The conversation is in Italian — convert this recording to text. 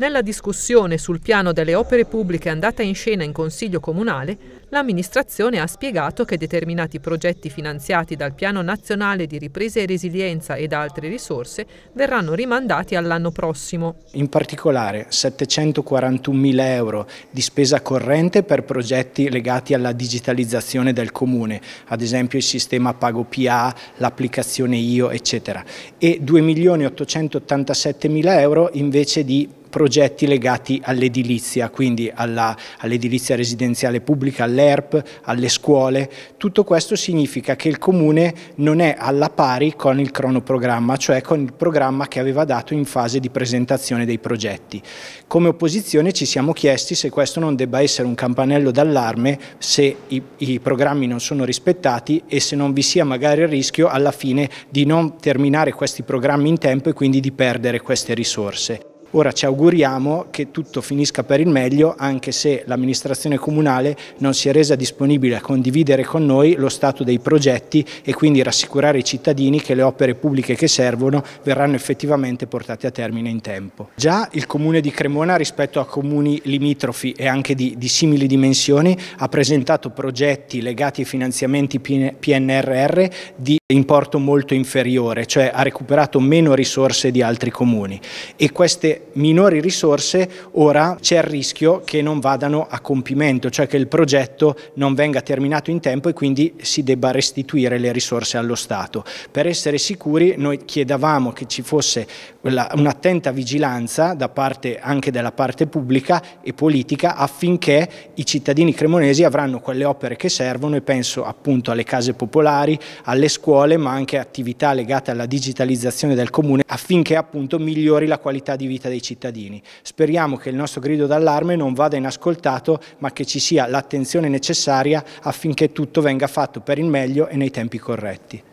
Nella discussione sul piano delle opere pubbliche andata in scena in Consiglio Comunale, l'amministrazione ha spiegato che determinati progetti finanziati dal Piano Nazionale di Ripresa e Resilienza e da altre risorse verranno rimandati all'anno prossimo. In particolare 741.000 euro di spesa corrente per progetti legati alla digitalizzazione del Comune, ad esempio il sistema Pago PA, l'applicazione IO, eccetera, e 2.887.000 euro invece di progetti legati all'edilizia, quindi all'edilizia all residenziale pubblica, all'ERP, alle scuole. Tutto questo significa che il Comune non è alla pari con il cronoprogramma, cioè con il programma che aveva dato in fase di presentazione dei progetti. Come opposizione ci siamo chiesti se questo non debba essere un campanello d'allarme, se i, i programmi non sono rispettati e se non vi sia magari il rischio alla fine di non terminare questi programmi in tempo e quindi di perdere queste risorse. Ora ci auguriamo che tutto finisca per il meglio anche se l'amministrazione comunale non si è resa disponibile a condividere con noi lo stato dei progetti e quindi rassicurare i cittadini che le opere pubbliche che servono verranno effettivamente portate a termine in tempo. Già il Comune di Cremona rispetto a comuni limitrofi e anche di, di simili dimensioni ha presentato progetti legati ai finanziamenti PNRR di importo molto inferiore, cioè ha recuperato meno risorse di altri comuni e queste minori risorse ora c'è il rischio che non vadano a compimento, cioè che il progetto non venga terminato in tempo e quindi si debba restituire le risorse allo Stato. Per essere sicuri noi chiedevamo che ci fosse un'attenta vigilanza da parte anche della parte pubblica e politica affinché i cittadini cremonesi avranno quelle opere che servono e penso appunto alle case popolari, alle scuole ma anche attività legate alla digitalizzazione del comune affinché appunto migliori la qualità di vita dei cittadini. Speriamo che il nostro grido d'allarme non vada inascoltato ma che ci sia l'attenzione necessaria affinché tutto venga fatto per il meglio e nei tempi corretti.